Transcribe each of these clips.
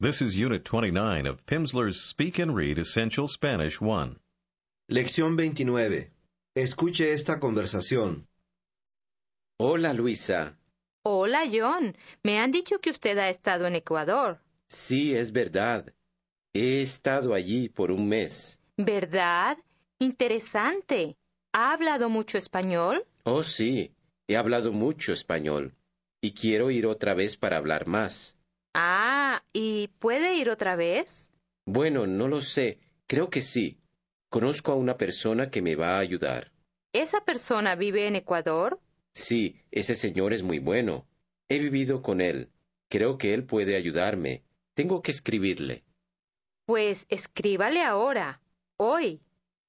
This is Unit 29 of Pimsleur's Speak and Read Essential Spanish 1. Lección 29. Escuche esta conversación. Hola, Luisa. Hola, John. Me han dicho que usted ha estado en Ecuador. Sí, es verdad. He estado allí por un mes. ¿Verdad? Interesante. ¿Ha hablado mucho español? Oh, sí. He hablado mucho español. Y quiero ir otra vez para hablar más. Ah, ¿y puede ir otra vez? Bueno, no lo sé. Creo que sí. Conozco a una persona que me va a ayudar. ¿Esa persona vive en Ecuador? Sí, ese señor es muy bueno. He vivido con él. Creo que él puede ayudarme. Tengo que escribirle. Pues escríbale ahora, hoy.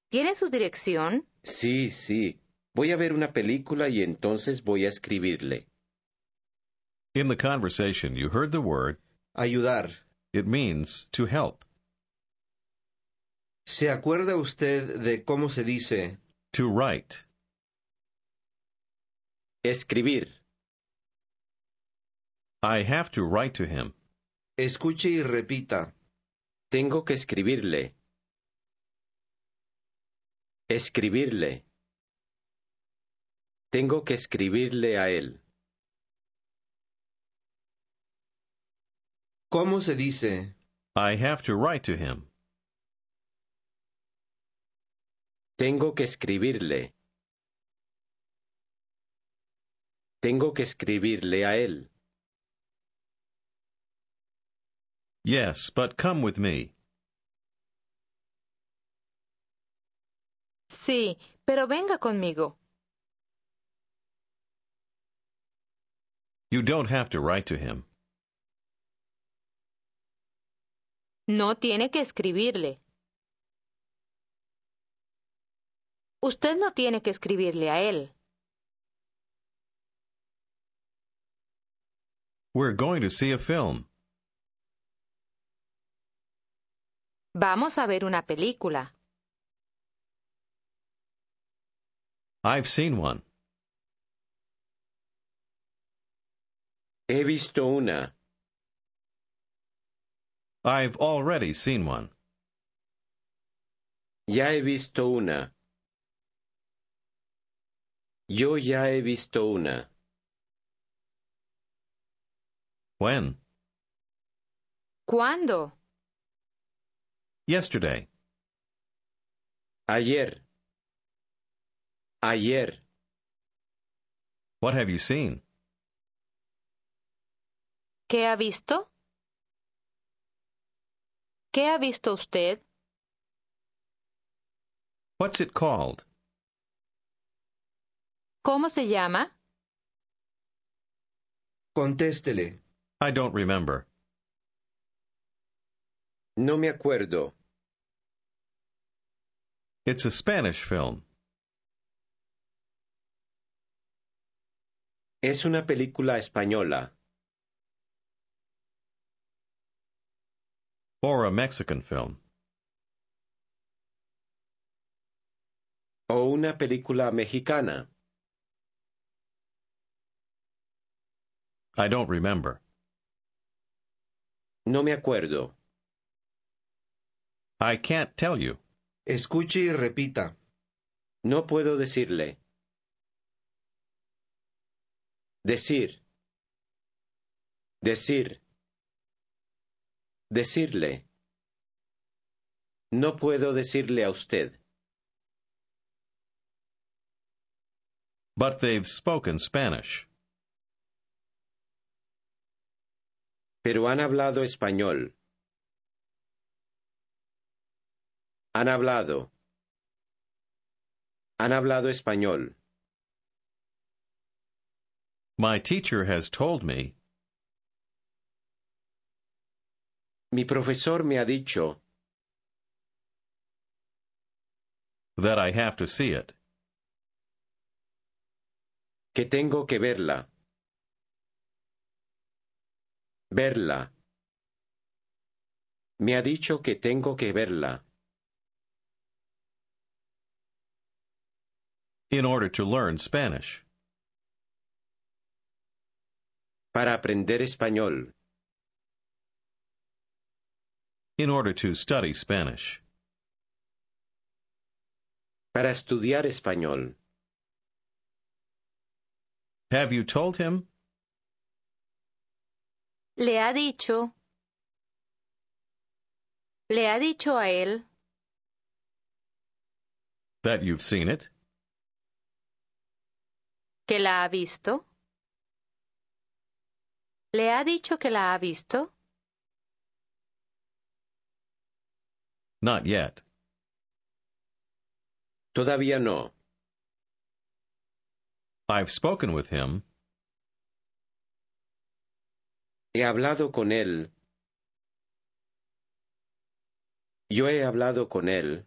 ¿Tiene su dirección? Sí, sí. Voy a ver una película y entonces voy a escribirle. In the conversation, you heard the word ayudar. It means to help. ¿Se acuerda usted de cómo se dice to write? Escribir. I have to write to him. Escuche y repita. Tengo que escribirle. Escribirle. Tengo que escribirle a él. ¿Cómo se dice? I have to write to him. Tengo que escribirle. Tengo que escribirle a él. Yes, but come with me. Sí, pero venga conmigo. You don't have to write to him. No tiene que escribirle. Usted no tiene que escribirle a él. We're going to see a film. Vamos a ver una película. I've seen one. He visto una. I've already seen one. Ya he visto una. Yo ya he visto una. When? ¿Cuándo? Yesterday. Ayer. Ayer. What have you seen? ¿Qué ha visto? ¿Qué ha visto usted? What's it called? ¿Cómo se llama? Contéstele. I don't remember. No me acuerdo. It's a Spanish film. Es una película española. Mexican film. O una película mexicana. I don't remember. No me acuerdo. I can't tell you. Escuche y repita. No puedo decirle. Decir. Decir. Decirle. No puedo decirle a usted. But they've spoken Spanish. Pero han hablado español. Han hablado. Han hablado español. My teacher has told me Mi profesor me ha dicho que tengo que verla. Verla. Me ha dicho que tengo que verla. In order to learn Spanish. Para aprender español. in order to study Spanish. Para estudiar español. Have you told him? Le ha dicho. Le ha dicho a él. That you've seen it. Que la ha visto. Le ha dicho que la ha visto. Not yet. Todavía no. I've spoken with him. He hablado con él. Yo he hablado con él.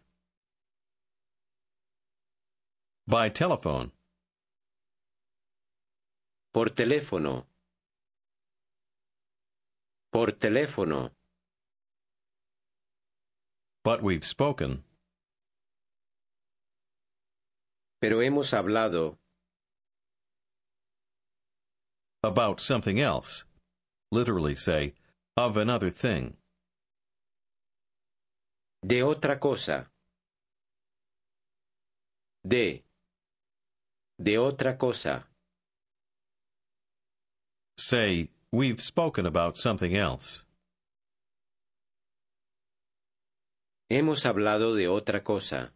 By telephone. Por teléfono. Por teléfono. But we've spoken. Pero hemos hablado. About something else. Literally say, of another thing. De otra cosa. De. De otra cosa. Say, we've spoken about something else. Hemos hablado de otra cosa.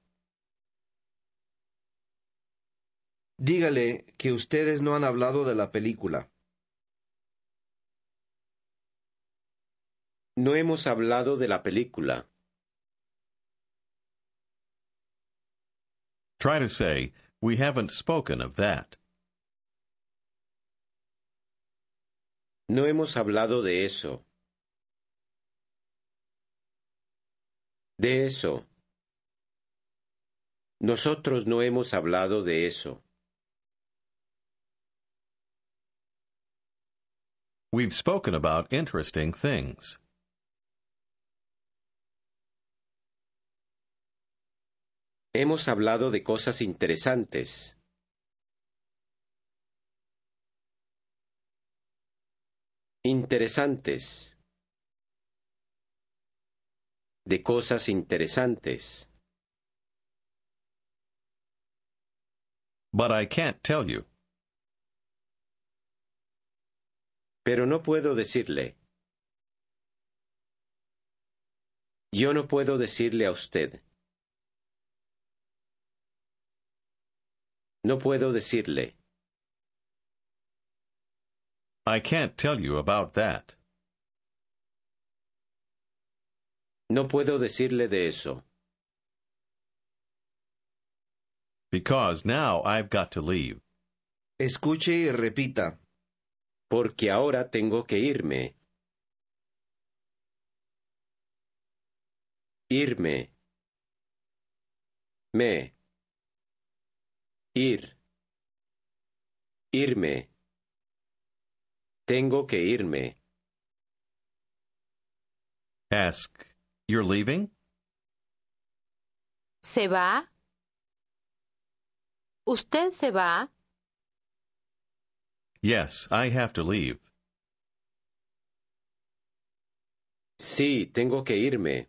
Dígale que ustedes no han hablado de la película. No hemos hablado de la película. Try to say, we haven't spoken of that. No hemos hablado de eso. de eso. Nosotros no hemos hablado de eso. We've spoken about interesting things. Hemos hablado de cosas interesantes. Interesantes de cosas interesantes. But I can't tell you. Pero no puedo decirle. Yo no puedo decirle a usted. No puedo decirle. I can't tell you about that. No puedo decirle de eso. Because now I've got to leave. Escuche y repita. Porque ahora tengo que irme. Irme. Me. Ir. Irme. Tengo que irme. Ask. You're leaving? ¿Se va? ¿Usted se va? Yes, I have to leave. Sí, tengo que irme.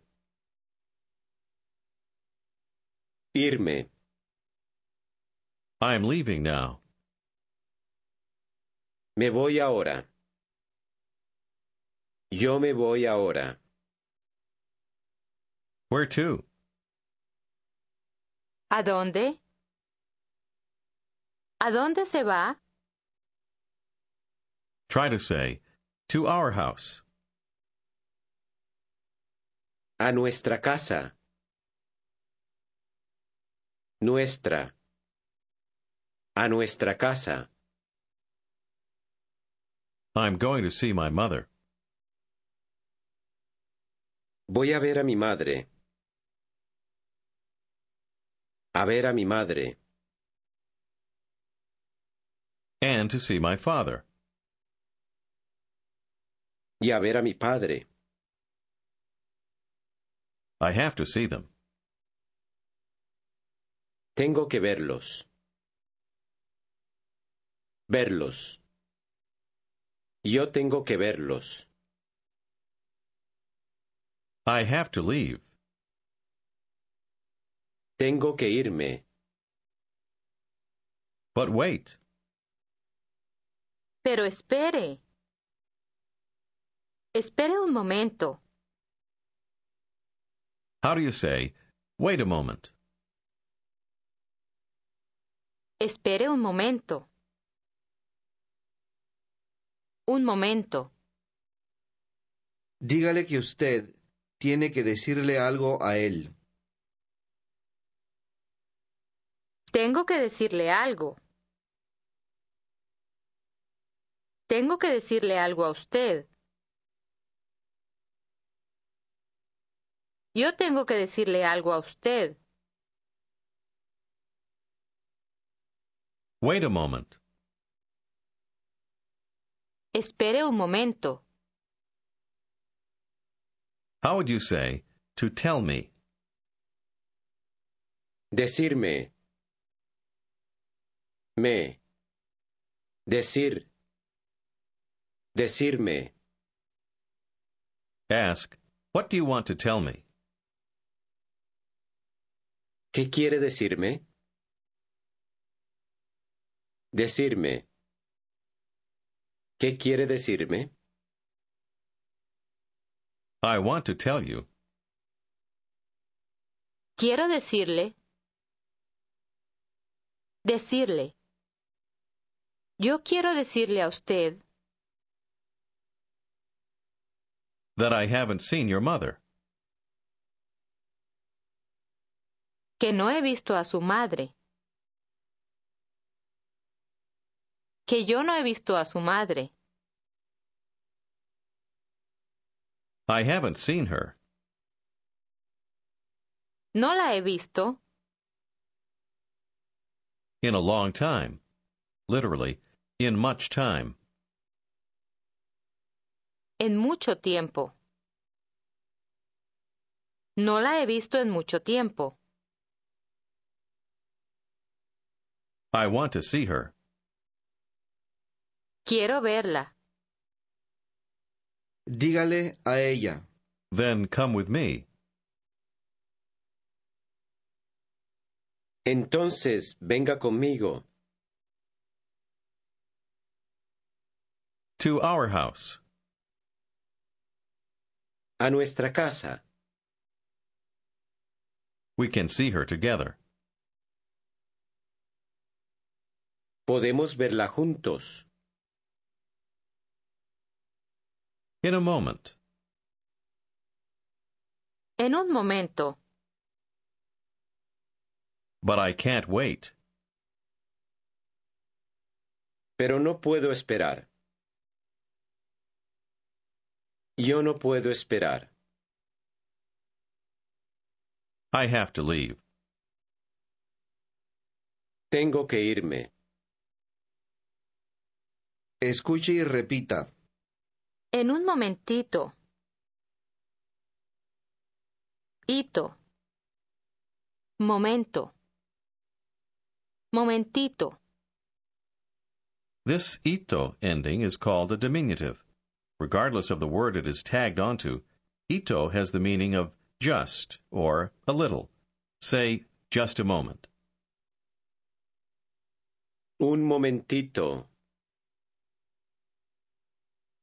Irme. I'm leaving now. Me voy ahora. Yo me voy ahora. Where to? ¿A dónde? ¿A dónde se va? Try to say, to our house. A nuestra casa. Nuestra. A nuestra casa. I'm going to see my mother. Voy a ver a mi madre. a ver a mi madre. And to see my father. Y a ver a mi padre. I have to see them. Tengo que verlos. Verlos. Yo tengo que verlos. I have to leave. Tengo que irme. But wait. Pero espere. Espere un momento. How do you say, wait a moment? Espere un momento. Un momento. Dígale que usted tiene que decirle algo a él. Tengo que decirle algo. Tengo que decirle algo a usted. Yo tengo que decirle algo a usted. Wait a moment. Espere un momento. How would you say to tell me? Decirme. me, decir, decirme. Ask, what do you want to tell me? ¿Qué quiere decirme? Decirme. ¿Qué quiere decirme? I want to tell you. Quiero decirle. Decirle. Yo quiero decirle a usted that I haven't seen your mother. que no he visto a su madre. Que yo no he visto a su madre. I haven't seen her. No la he visto. In a long time. Literally, en mucho tiempo. No la he visto en mucho tiempo. I want to see her. Quiero verla. Dígale a ella. Then come with me. Entonces, venga conmigo. To our house. A nuestra casa. We can see her together. Podemos verla juntos. In a moment. En un momento. But I can't wait. Pero no puedo esperar. Yo no puedo esperar. I have to leave. Tengo que irme. Escuche y repita. En un momentito. Ito. Momento. Momentito. This ito ending is called a diminutive. Regardless of the word it is tagged onto, ito has the meaning of just or a little. Say, just a moment. Un momentito.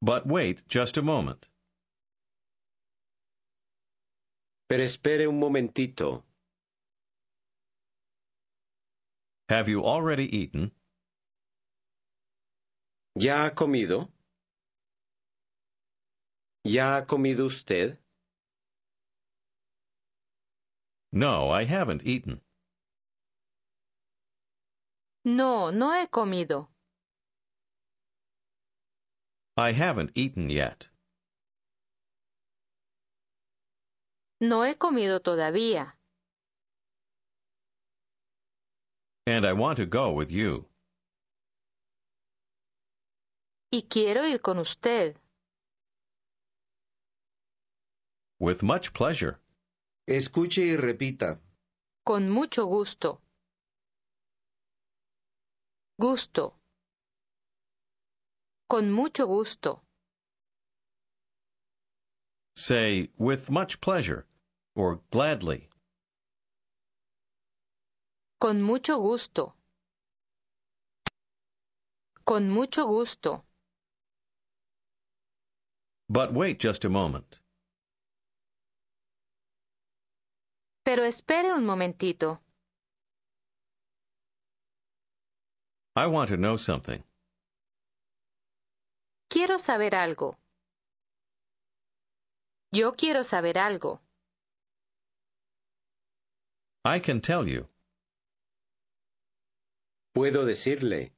But wait just a moment. Pero espere un momentito. Have you already eaten? ¿Ya ha comido? ¿Ya ha comido usted? No, I haven't eaten. No, no he comido. I haven't eaten yet. No he comido todavía. And I want to go with you. Y quiero ir con usted. With much pleasure. Escuche y repita. Con mucho gusto. Gusto. Con mucho gusto. Say, with much pleasure, or gladly. Con mucho gusto. Con mucho gusto. But wait just a moment. Pero espere un momentito. I want to know something. Quiero saber algo. Yo quiero saber algo. I can tell you. Puedo decirle.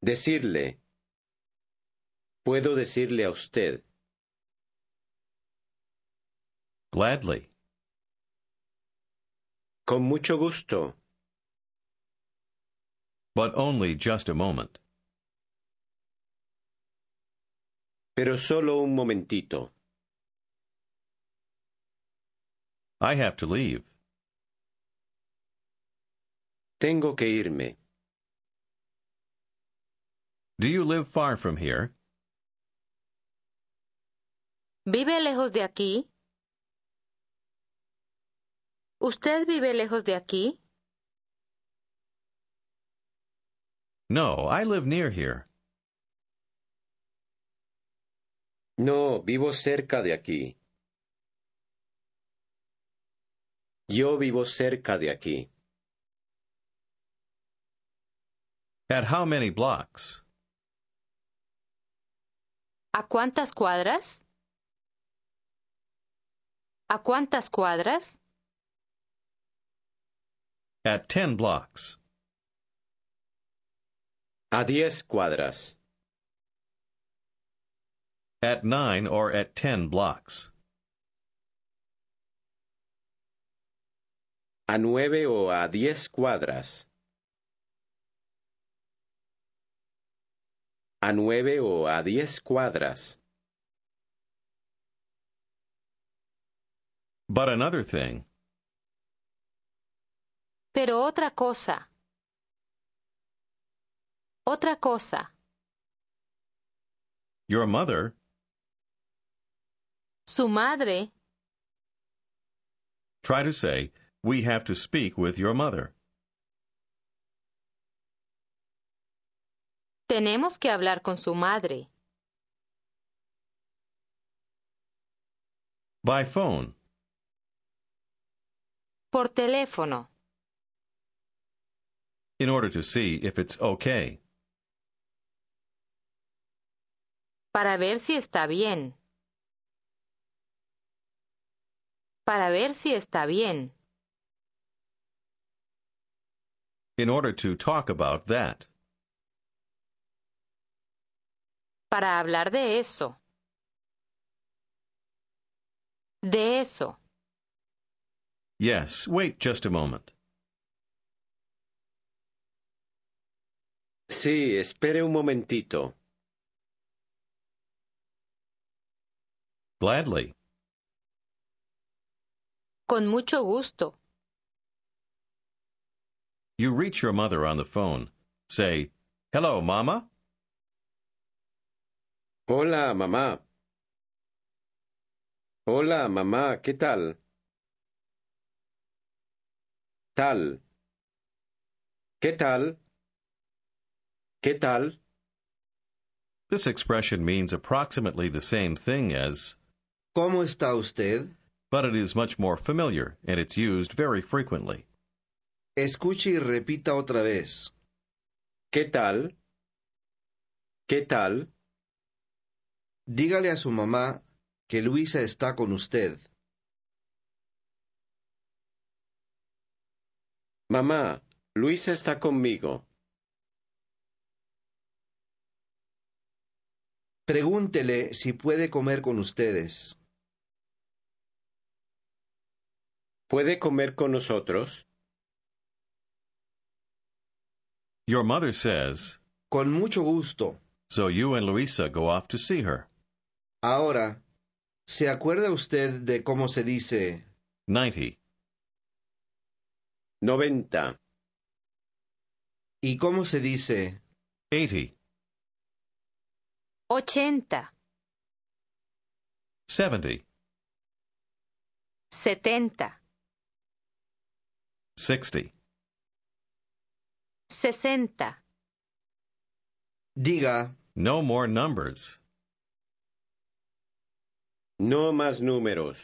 Decirle. Puedo decirle a usted. Gladly. Con mucho gusto. But only just a moment. Pero solo un momentito. I have to leave. Tengo que irme. Do you live far from here? ¿Vive lejos de aquí? ¿Usted vive lejos de aquí? No, I live near here. No, vivo cerca de aquí. Yo vivo cerca de aquí. At how many blocks? ¿A cuántas cuadras? ¿A cuántas cuadras? At 10 blocks. A diez cuadras. At 9 or at 10 blocks. A nueve o a diez cuadras. a nueve o a diez cuadras. But another thing. Pero otra cosa. Otra cosa. Your mother. Su madre. Try to say, we have to speak with your mother. Tenemos que hablar con su madre. By phone. Por teléfono. in order to see if it's okay. Para ver si está bien. Para ver si está bien. In order to talk about that. Para hablar de eso. De eso. Yes, wait just a moment. Sí, espere un momentito. Gladly. Con mucho gusto. You reach your mother on the phone. Say, Hello, Mama. Hola, mamá. Hola, mamá, ¿qué tal? Tal. ¿Qué tal? ¿Qué tal? This expression means approximately the same thing as ¿Cómo está usted? But it is much more familiar and it's used very frequently. Escuche y repita otra vez. ¿Qué tal? ¿Qué tal? Dígale a su mamá que Luisa está con usted. Mamá, Luisa está conmigo. Pregúntele si puede comer con ustedes. ¿Puede comer con nosotros? Your mother says, Con mucho gusto. So you and Luisa go off to see her. Ahora, ¿se acuerda usted de cómo se dice 90? 90. ¿Y cómo se dice 80? 80 70 70 60 60 Diga, No more numbers. no más números.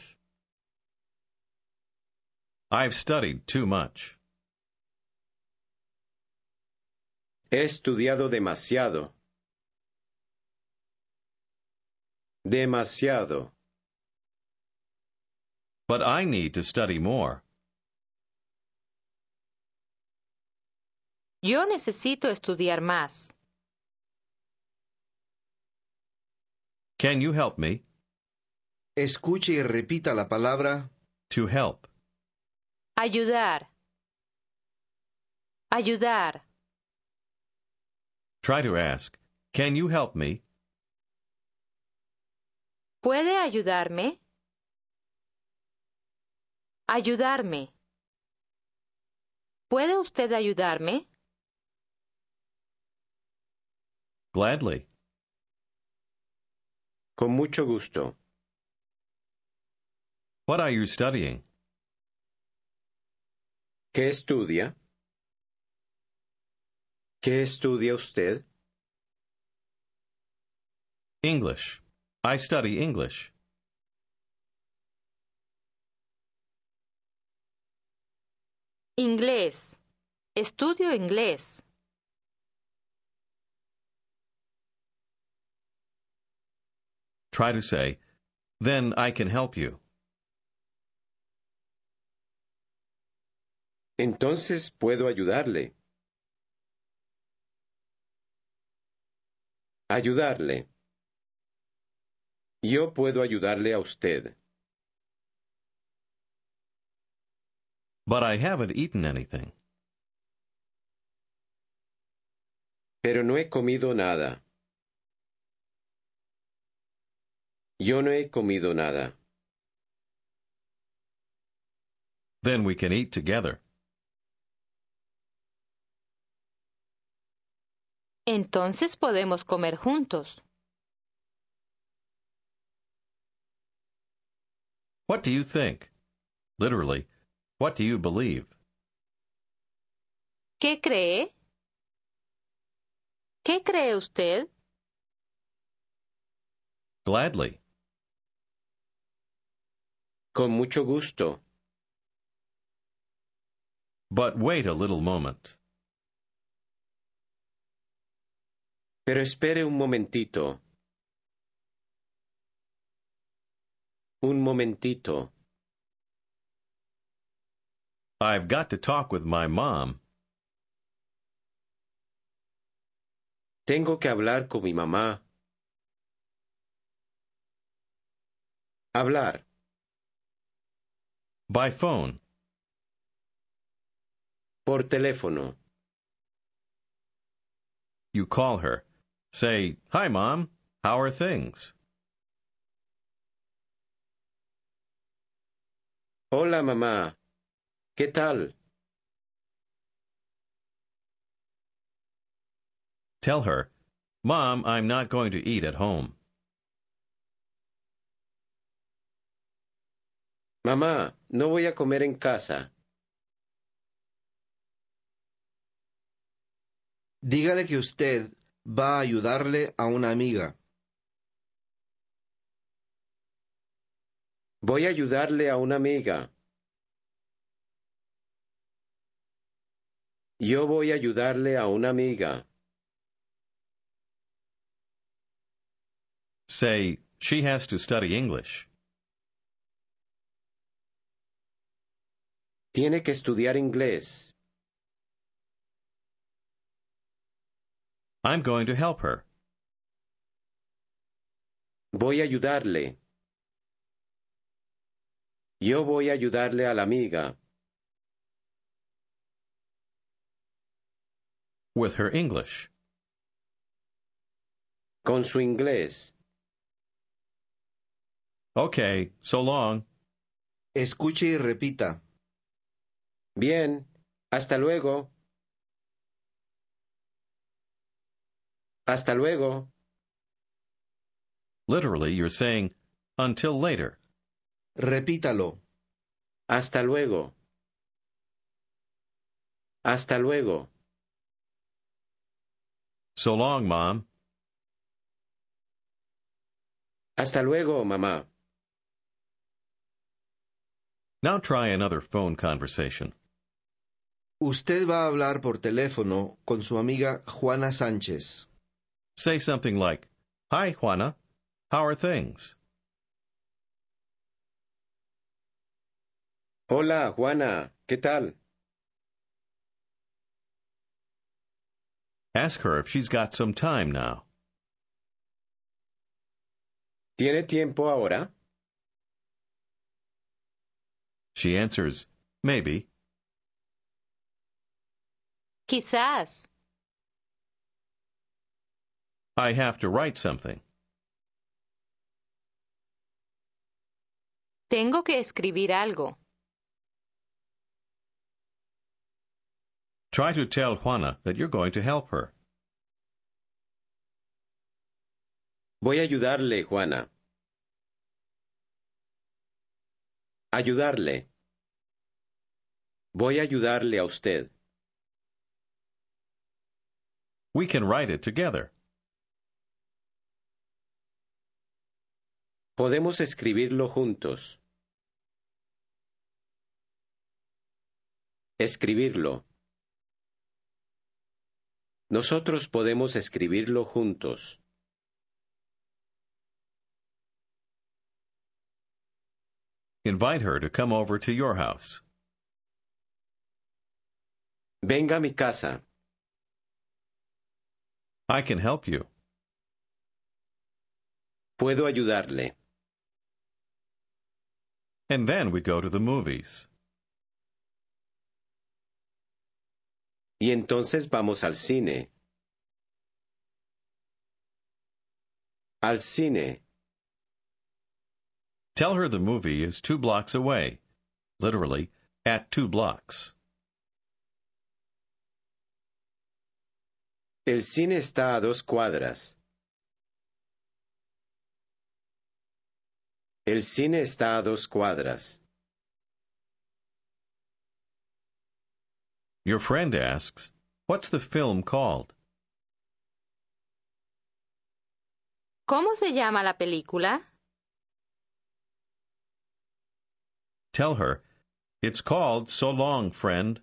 I've studied too much. He estudiado demasiado. Demasiado. But I need to study more. Yo necesito estudiar más. Can you help me? Escuche y repita la palabra to help. Ayudar. Ayudar. Try to ask, can you help me? ¿Puede ayudarme? Ayudarme. ¿Puede usted ayudarme? Gladly. Con mucho gusto. What are you studying? ¿Qué estudia? ¿Qué estudia usted? English. I study English. Inglés. Estudio inglés. Try to say, then I can help you. Entonces puedo ayudarle. Ayudarle. Yo puedo ayudarle a usted. But I haven't eaten anything. Pero no he comido nada. Yo no he comido nada. Then we can eat together. Entonces podemos comer juntos. What do you think? Literally, what do you believe? ¿Qué cree? ¿Qué cree usted? Gladly. Con mucho gusto. But wait a little moment. Pero espere un momentito. Un momentito. I've got to talk with my mom. Tengo que hablar con mi mamá. Hablar. By phone. Por teléfono. You call her. Say, Hi, Mom. How are things? Hola, mamá. ¿Qué tal? Tell her, Mom, I'm not going to eat at home. Mamá, no voy a comer en casa. Dígale que usted va a ayudarle a una amiga. Voy a ayudarle a una amiga. Yo voy a ayudarle a una amiga. Say, she has to study English. Tiene que estudiar inglés. I'm going to help her. Voy a ayudarle. Yo voy a ayudarle a la amiga. With her English. Con su inglés. Okay, so long. Escuche y repita. Bien, hasta luego. Hasta luego. Literally, you're saying, until later. Repítalo. Hasta luego. Hasta luego. So long, Mom. Hasta luego, mamá. Now try another phone conversation. Usted va a hablar por teléfono con su amiga Juana Sánchez. Say something like, Hi, Juana. How are things? Hola, Juana, ¿qué tal? Ask her if she's got some time now. ¿Tiene tiempo ahora? She answers, maybe. Quizás. I have to write something. Tengo que escribir algo. Try to tell Juana that you're going to help her. Voy a ayudarle, Juana. Ayudarle. Voy a ayudarle a usted. We can write it together. Podemos escribirlo juntos. Escribirlo. Nosotros podemos escribirlo juntos. Invite her to come over to your house. Venga a mi casa. I can help you. Puedo ayudarle. And then we go to the movies. Y entonces vamos al cine. Al cine. Tell her the movie is two blocks away. Literally, at two blocks. El cine está a dos cuadras. El cine está a dos cuadras. Your friend asks, What's the film called? ¿Cómo se llama la película? Tell her, It's called So Long, Friend.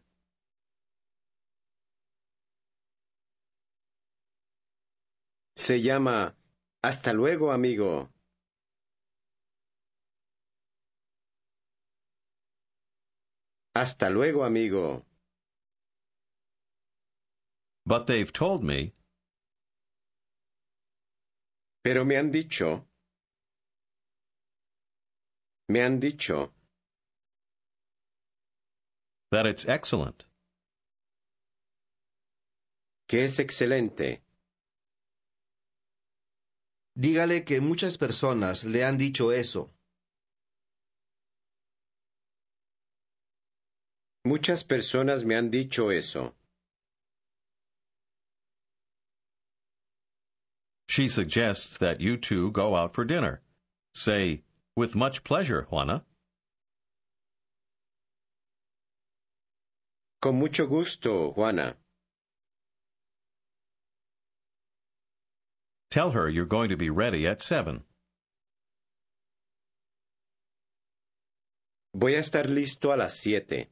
Se llama Hasta luego, amigo. Hasta luego, amigo. But they've told me. Pero me han dicho. Me han dicho. excellent. Que es excelente. Dígale que muchas personas le han dicho eso. Muchas personas me han dicho eso. She suggests that you two go out for dinner. Say, with much pleasure, Juana. Con mucho gusto, Juana. Tell her you're going to be ready at seven. Voy a estar listo a las siete.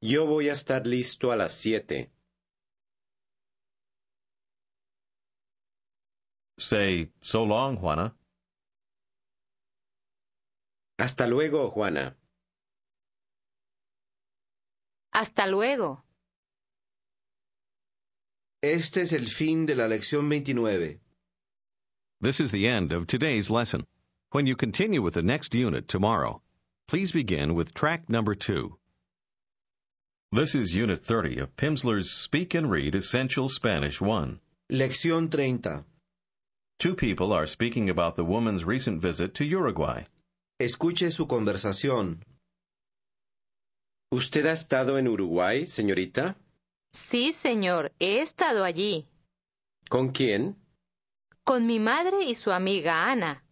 Yo voy a estar listo a las siete. Say, so long, Juana. Hasta luego, Juana. Hasta luego. Este es el fin de la lección 29. This is the end of today's lesson. When you continue with the next unit tomorrow, please begin with track number two. This is Unit 30 of Pimsleur's Speak and Read Essential Spanish 1. Lección 30. Two people are speaking about the woman's recent visit to Uruguay. Escuche su conversación. ¿Usted ha estado en Uruguay, señorita? Sí, señor, he estado allí. ¿Con quién? Con mi madre y su amiga Ana.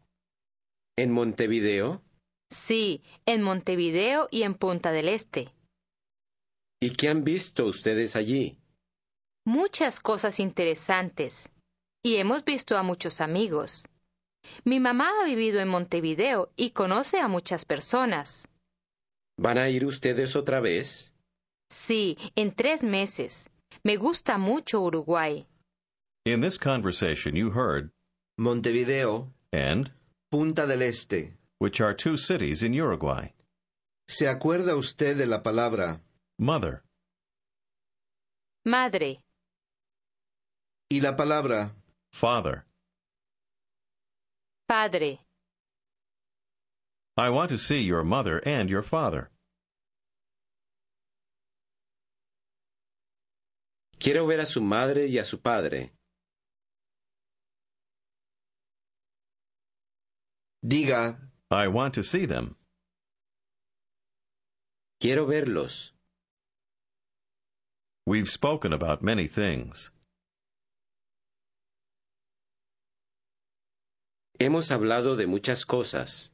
¿En Montevideo? Sí, en Montevideo y en Punta del Este. ¿Y qué han visto ustedes allí? Muchas cosas interesantes y hemos visto a muchos amigos. Mi mamá ha vivido en Montevideo y conoce a muchas personas. ¿Van a ir ustedes otra vez? Sí, en tres meses. Me gusta mucho Uruguay. In this conversation you heard Montevideo and Punta del Este, which are two cities in Uruguay. ¿Se acuerda usted de la palabra mother? Madre. ¿Y la palabra Father. Padre. I want to see your mother and your father. Quiero ver a su madre y a su padre. Diga. I want to see them. Quiero verlos. We've spoken about many things. Hemos hablado de muchas cosas.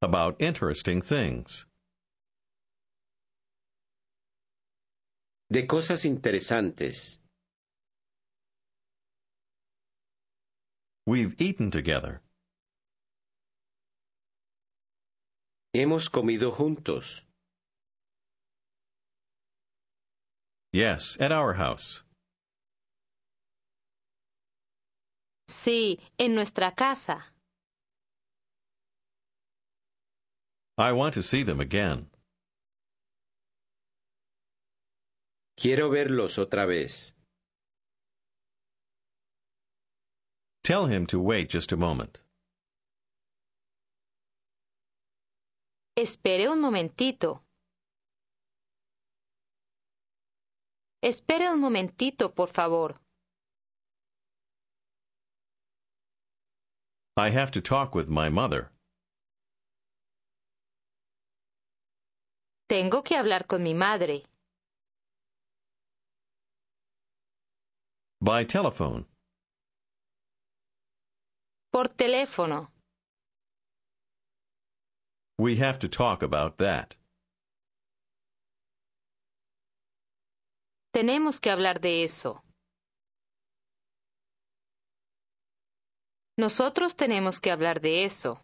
About interesting things. De cosas interesantes. We've eaten together. Hemos comido juntos. Yes, at our house. Sí, en nuestra casa. I want to see them again. Quiero verlos otra vez. Tell him to wait just a moment. Espere un momentito. Espere un momentito, por favor. I have to talk with my mother. Tengo que hablar con mi madre. By telephone. Por teléfono. We have to talk about that. Tenemos que hablar de eso. Nosotros tenemos que hablar de eso.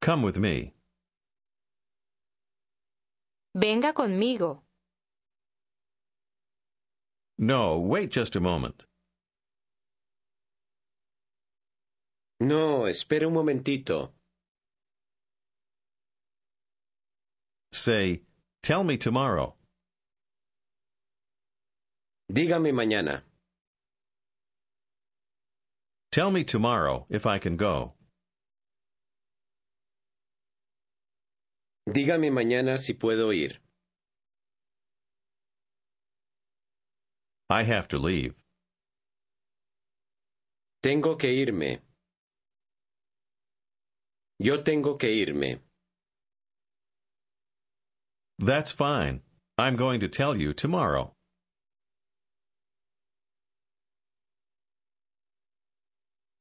Come with me. Venga conmigo. No, wait just a moment. No, espera un momentito. Say, tell me tomorrow. Dígame mañana. Tell me tomorrow if I can go. Dígame mañana si puedo ir. I have to leave. Tengo que irme. Yo tengo que irme. That's fine. I'm going to tell you tomorrow.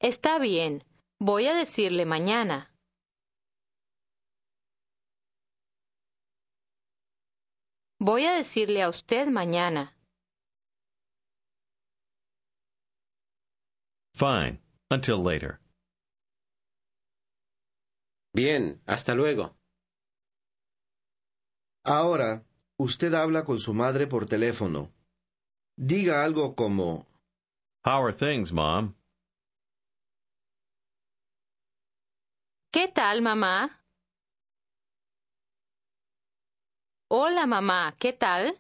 Está bien, voy a decirle mañana. Voy a decirle a usted mañana. Fine. Until later. Bien, hasta luego. Ahora, usted habla con su madre por teléfono. Diga algo como How are things, Mom? ¿Qué tal, mamá? Hola, mamá. ¿Qué tal?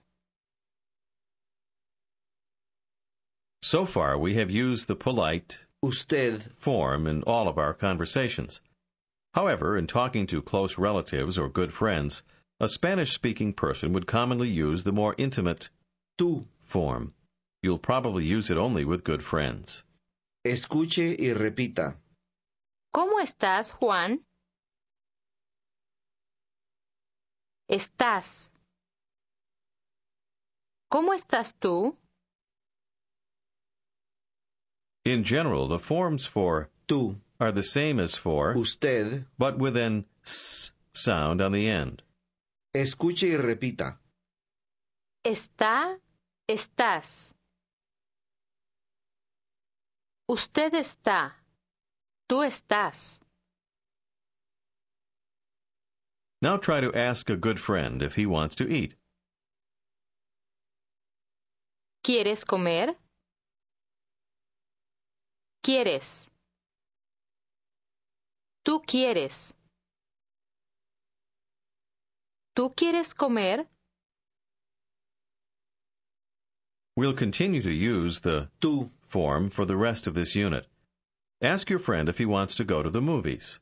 So far, we have used the polite usted form in all of our conversations. However, in talking to close relatives or good friends, a Spanish speaking person would commonly use the more intimate tú form. You'll probably use it only with good friends. Escuche y repita. ¿Cómo estás, Juan? Estás. ¿Cómo estás tú? In general, the forms for tú are the same as for usted, but with an s sound on the end. Escuche y repita. Está, estás. Usted está tú estás. Now try to ask a good friend if he wants to eat. ¿Quieres comer? ¿Quieres? Tú quieres. ¿Tú quieres comer? We'll continue to use the tú form for the rest of this unit. Ask your friend if he wants to go to the movies.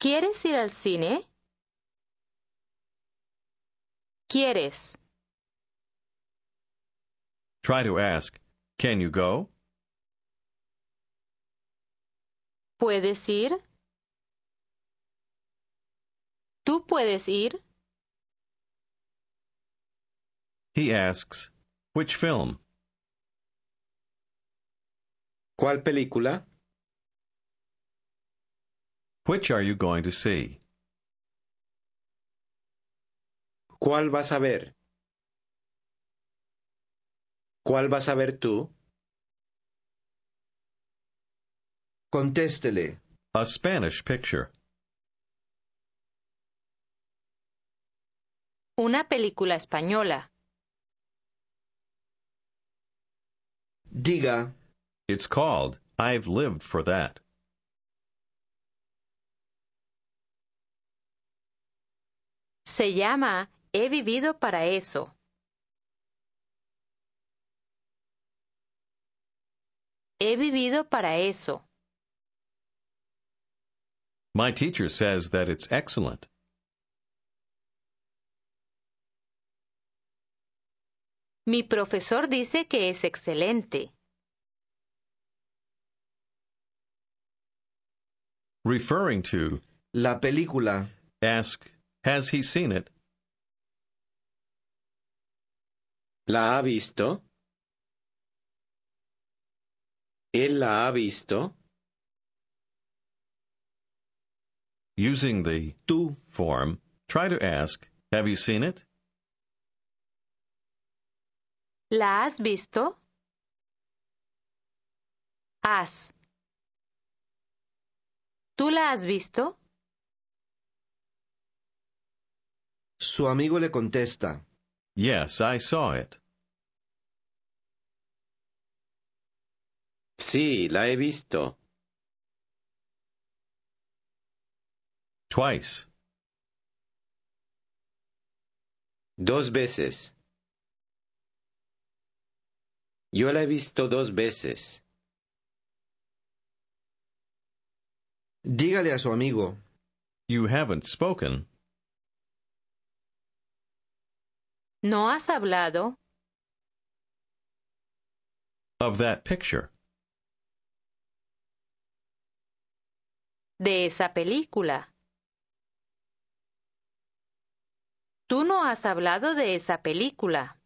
¿Quieres ir al cine? ¿Quieres? Try to ask, can you go? ¿Puedes ir? ¿Tú puedes ir? He asks, which film? ¿Cuál película? Which are you going to see? ¿Cuál vas a ver? ¿Cuál vas a ver tú? Contéstele. A Spanish picture. Una película española. Diga. It's called I've Lived for That. Se llama He vivido para eso. He vivido para eso. My teacher says that it's excellent. Mi profesor dice que es excelente. referring to la película. Ask, has he seen it? ¿La ha visto? ¿Él la ha visto? Using the tú form, try to ask, have you seen it? ¿La has visto? Has. ¿Tú la has visto? Su amigo le contesta. Yes, I saw it. Sí, la he visto. Twice. Dos veces. Yo la he visto dos veces. Dígale a su amigo. You haven't spoken. ¿No has hablado? Of that picture. De esa película. Tú no has hablado de esa película.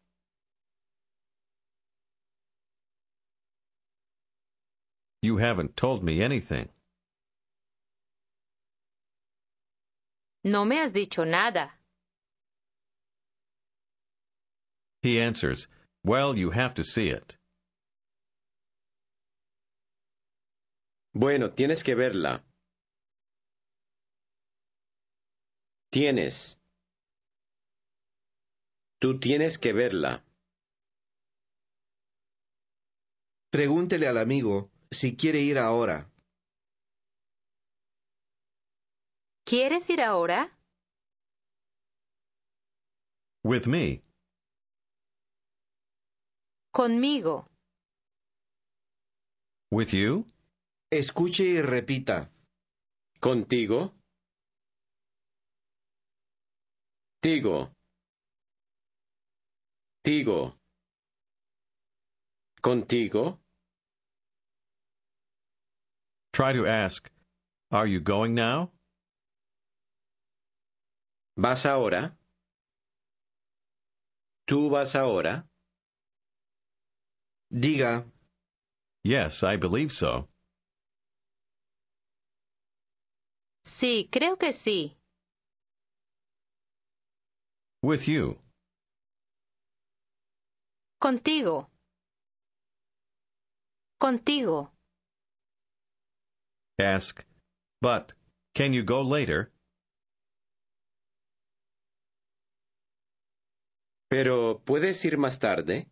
You haven't told me anything. No me has dicho nada. He answers, Well, you have to see it. Bueno, tienes que verla. Tienes. Tú tienes que verla. Pregúntele al amigo si quiere ir ahora. ¿Quieres ir ahora? With me. Conmigo. With you? Escuche y repita. ¿Contigo? Tigo. Tigo. Contigo? Try to ask, Are you going now? Vas ahora. Tú vas ahora. Diga. Yes, I believe so. Sí, creo que sí. With you. Contigo. Contigo. Ask, but can you go later? Pero, ¿puedes ir más tarde?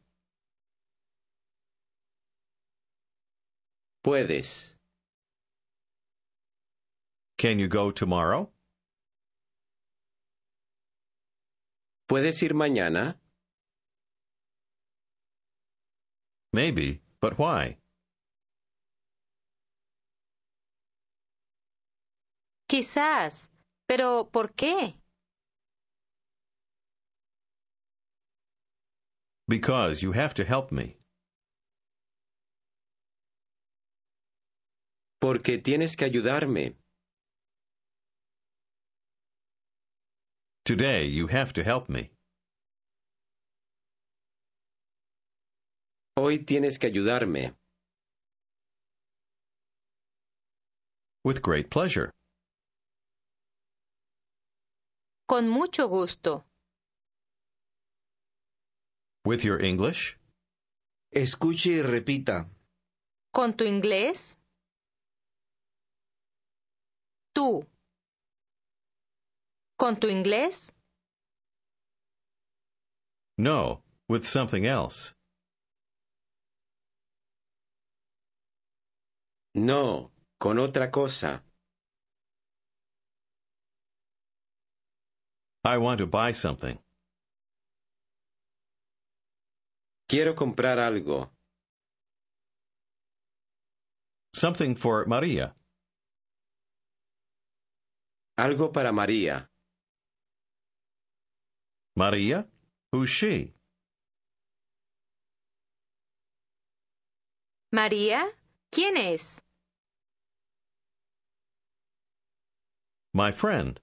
Puedes. Can you go tomorrow? ¿Puedes ir mañana? Maybe, but why? Quizás, pero ¿por qué? Because you have to help me. Porque tienes que ayudarme. Today you have to help me. Hoy tienes que ayudarme. With great pleasure. Con mucho gusto. With your English. Escuche y repita. Con tu inglés. Tú. Con tu inglés. No, with something else. No, con otra cosa. I want to buy something. Quiero comprar algo. Something for María. Algo para María. María, Who's she? María? ¿Quién es? My friend.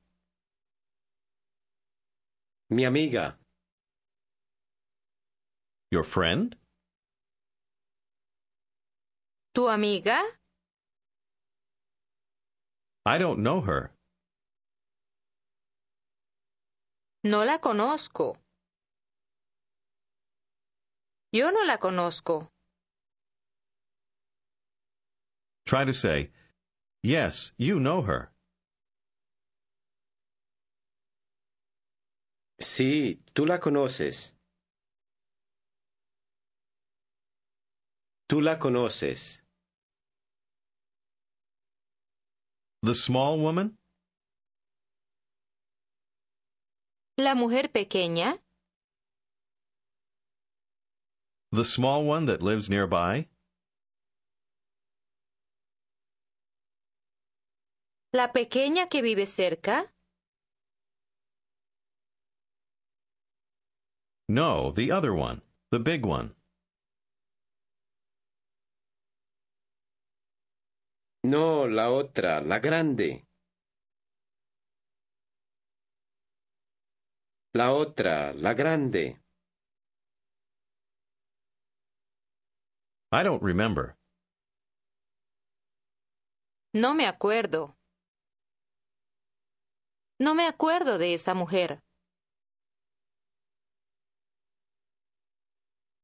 Mi amiga. Your friend? Tu amiga? I don't know her. No la conozco. Yo no la conozco. Try to say, Yes, you know her. Sí, tú la conoces. Tú la conoces. The small woman? La mujer pequeña? The small one that lives nearby? La pequeña que vive cerca? No, the other one, the big one. No, la otra, la grande. La otra, la grande. I don't remember. No me acuerdo. No me acuerdo de esa mujer.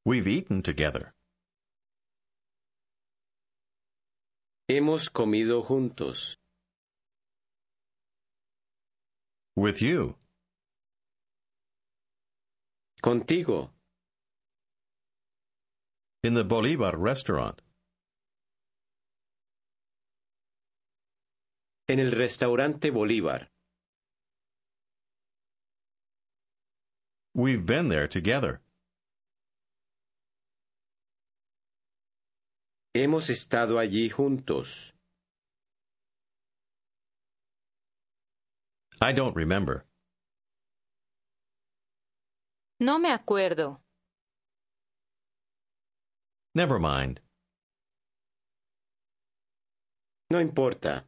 We've eaten together. Hemos comido juntos. With you. Contigo. In the Bolivar restaurant. En el restaurante Bolívar. We've been there together. Hemos estado allí juntos. I don't remember. No me acuerdo. Never mind. No importa.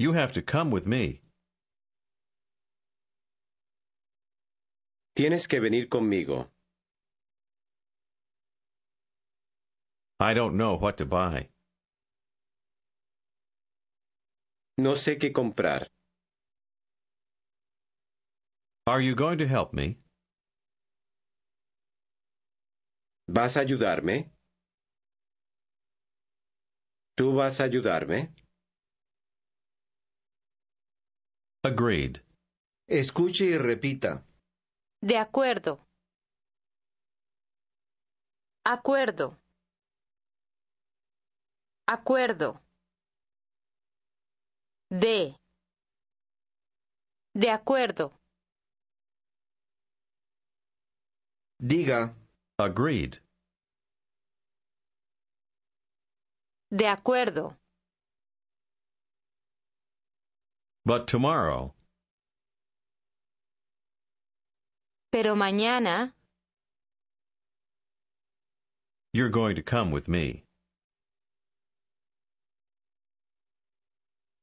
You have to come with me. Tienes que venir conmigo. I don't know what to buy. No sé qué comprar. Are you going to help me? ¿Vas a ayudarme? ¿Tú vas a ayudarme? Agreed. Escuche y repita. De acuerdo. Acuerdo acuerdo de de acuerdo diga agreed de acuerdo but tomorrow pero mañana you're going to come with me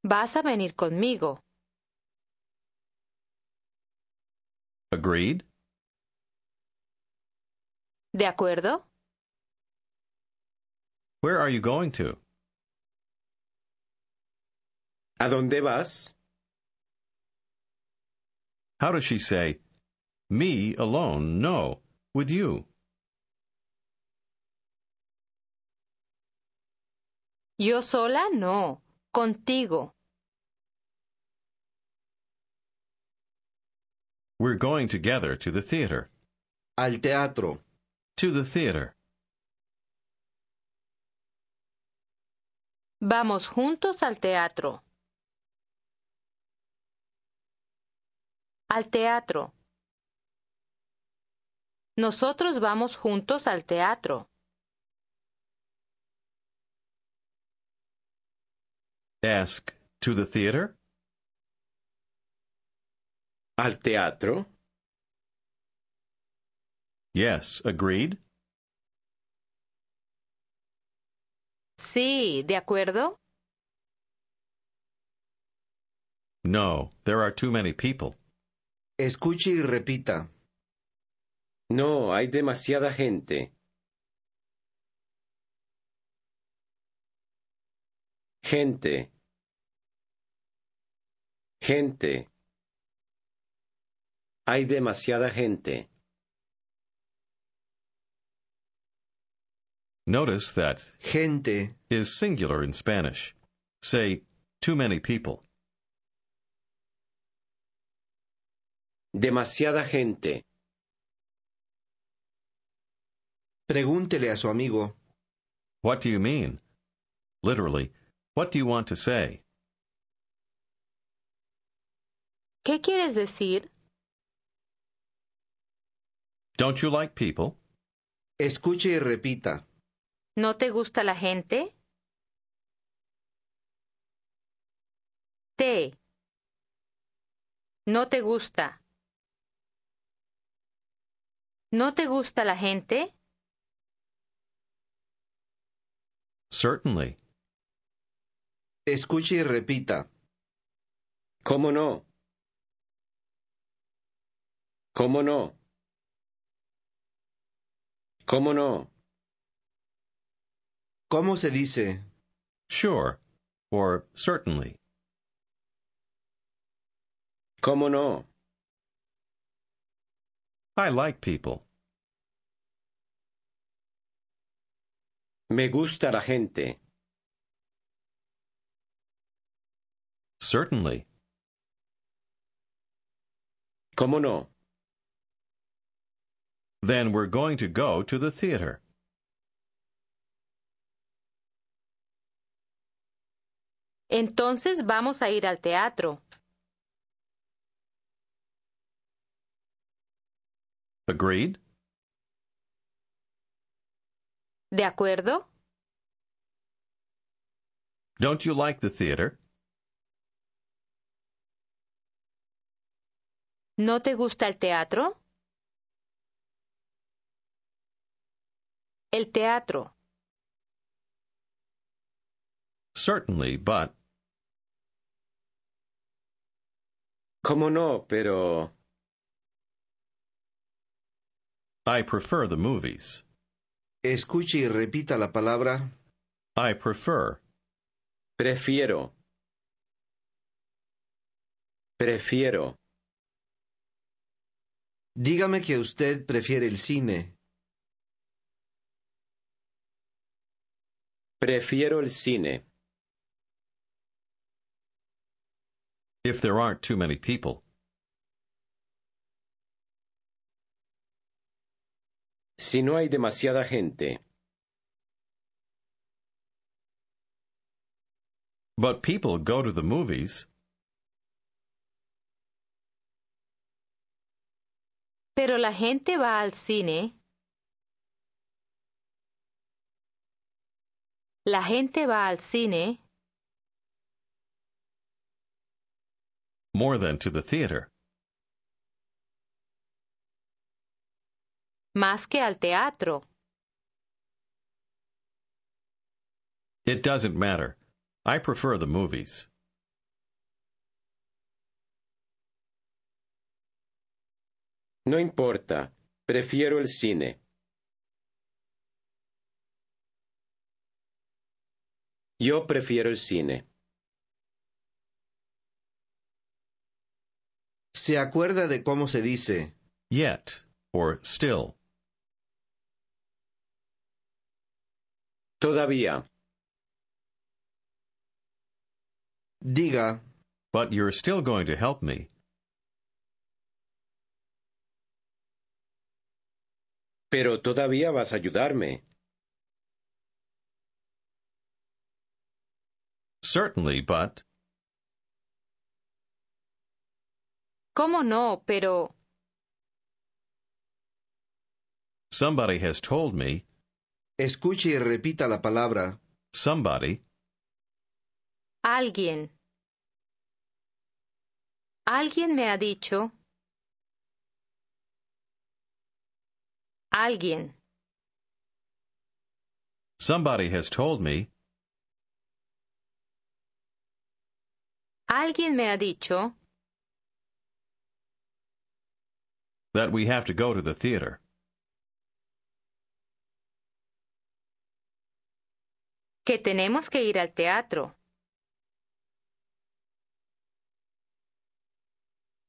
Vas a venir conmigo. Agreed? ¿De acuerdo? Where are you going to? ¿A dónde vas? How does she say, me alone, no, with you? Yo sola, no, contigo. We're going together to the theater. Al teatro. To the theater. Vamos juntos al teatro. Al teatro. Nosotros vamos juntos al teatro. Ask to the theater? al teatro? Yes, agreed. Sí, ¿de acuerdo? No, there are too many people. Escuche y repita. No, hay demasiada gente. Gente. Gente. Hay demasiada gente. Notice that gente is singular in Spanish. Say, too many people. Demasiada gente. Pregúntele a su amigo. What do you mean? Literally, what do you want to say? ¿Qué quieres decir? Don't you like people? Escuche y repita. ¿No te gusta la gente? Te. ¿No te gusta? ¿No te gusta la gente? Certainly. Escuche y repita. ¿Cómo no? ¿Cómo no? ¿Cómo no? ¿Cómo se dice? Sure, or certainly. ¿Cómo no? I like people. Me gusta la gente. Certainly. ¿Cómo no? Then we're going to go to the theater. Entonces vamos a ir al teatro. Agreed? ¿De acuerdo? Don't you like the theater? ¿No te gusta el teatro? El teatro. Certainly, but. ¿Cómo no, pero. I prefer the movies. Escuche y repita la palabra. I prefer. Prefiero. Prefiero. Dígame que usted prefiere el cine. Prefiero el cine. If there aren't too many people. Si no hay demasiada gente. But people go to the movies. Pero la gente va al cine. La gente va al cine more than to the theater. Más que al teatro. It doesn't matter. I prefer the movies. No importa. Prefiero el cine. Yo prefiero el cine. ¿Se acuerda de cómo se dice yet or still? Todavía. Diga. But you're still going to help me. Pero todavía vas a ayudarme. Certainly, but. ¿Cómo no, pero? Somebody has told me. Escuche y repita la palabra. Somebody. Alguien. Alguien me ha dicho. Alguien. Somebody has told me. Alguien me ha dicho que tenemos que ir al teatro.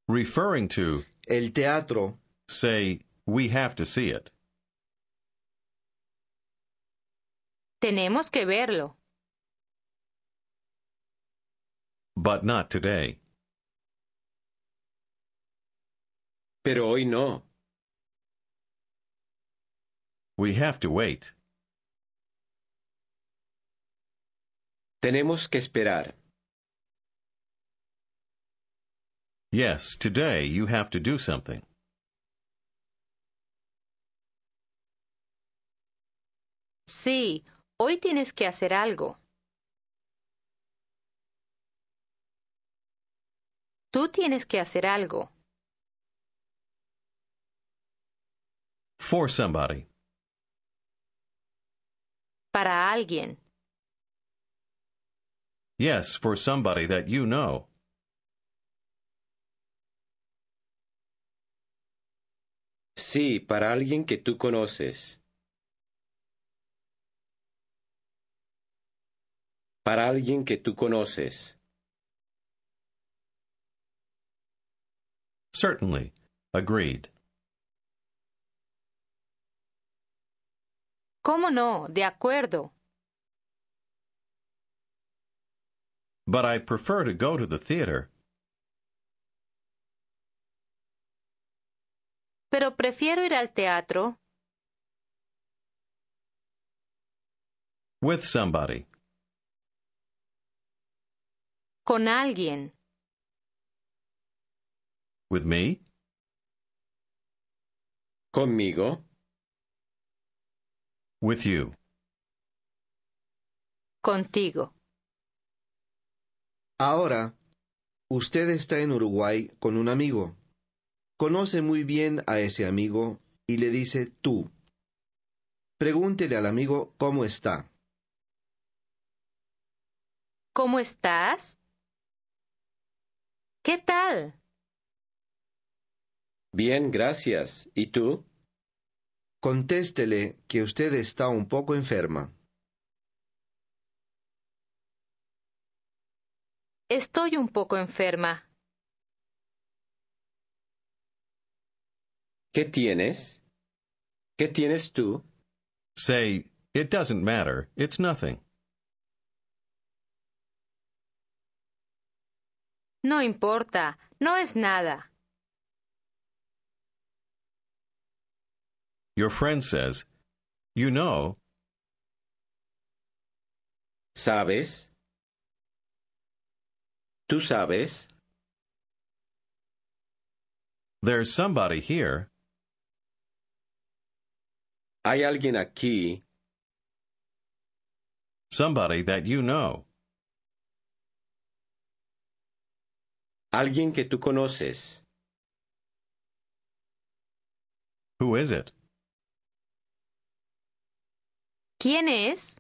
Referring to el teatro, say we have to see it. Tenemos que verlo. but not today. Pero hoy no. We have to wait. Tenemos que esperar. Yes, today you have to do something. Sí, hoy tienes que hacer algo. Tú tienes que hacer algo. For somebody. Para alguien. Yes, for somebody that you know. Sí, para alguien que tú conoces. Para alguien que tú conoces. Certainly. Agreed. ¿Cómo no? De acuerdo. But I prefer to go to the theater. Pero prefiero ir al teatro. With somebody. Con alguien. With me? Conmigo. With you. Contigo. Ahora, usted está en Uruguay con un amigo. Conoce muy bien a ese amigo y le dice tú. Pregúntele al amigo cómo está. ¿Cómo estás? ¿Qué tal? Bien, gracias. ¿Y tú? Contéstele que usted está un poco enferma. Estoy un poco enferma. ¿Qué tienes? ¿Qué tienes tú? Say, it doesn't matter, it's nothing. No importa, no es nada. Your friend says, You know. ¿Sabes? ¿Tú sabes? There's somebody here. Hay alguien aquí. Somebody that you know. Alguien que tú conoces. Who is it? ¿Quién es?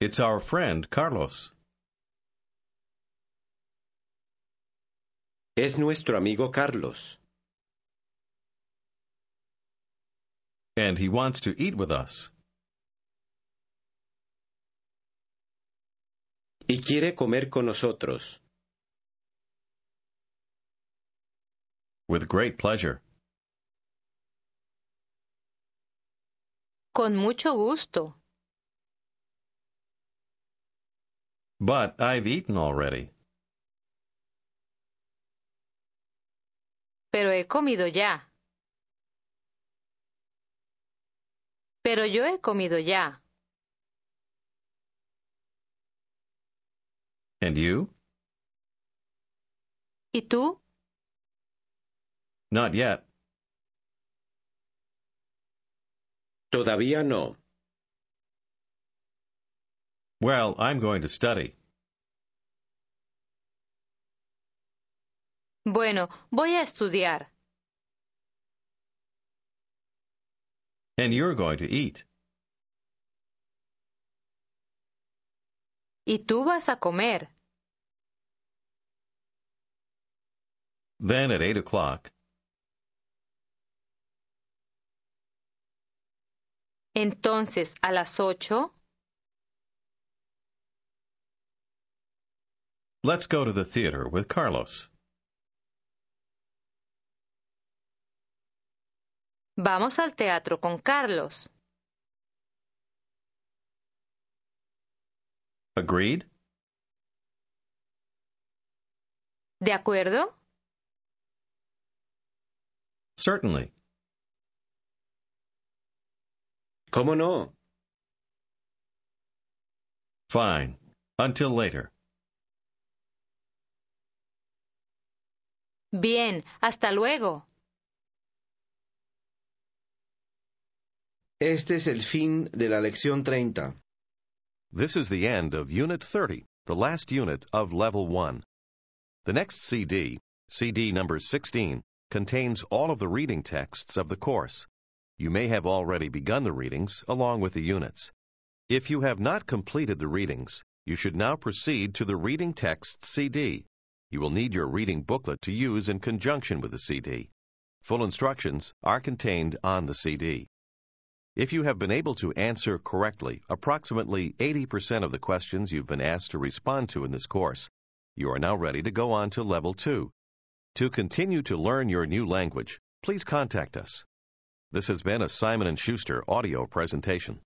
It's our friend, Carlos. Es nuestro amigo Carlos. And he wants to eat with us. Y quiere comer con nosotros. With great pleasure. Con mucho gusto. But I've eaten already. Pero he comido ya. Pero yo he comido ya. And you? ¿Y tú? Not yet. Todavía no. Well, I'm going to study. Bueno, voy a estudiar. And you're going to eat. Y tú vas a comer. Then at eight o'clock. Entonces, a las ocho. Let's go to the theater with Carlos. Vamos al teatro con Carlos. Agreed? ¿De acuerdo? Certainly. ¿Cómo no? Fine. Until later. Bien, hasta luego. Este es el fin de la lección 30. This is the end of Unit 30, the last unit of Level 1. The next CD, CD number 16, contains all of the reading texts of the course. You may have already begun the readings along with the units. If you have not completed the readings, you should now proceed to the reading text CD. You will need your reading booklet to use in conjunction with the CD. Full instructions are contained on the CD. If you have been able to answer correctly approximately 80% of the questions you've been asked to respond to in this course, you are now ready to go on to Level 2. To continue to learn your new language, please contact us. This has been a Simon & Schuster audio presentation.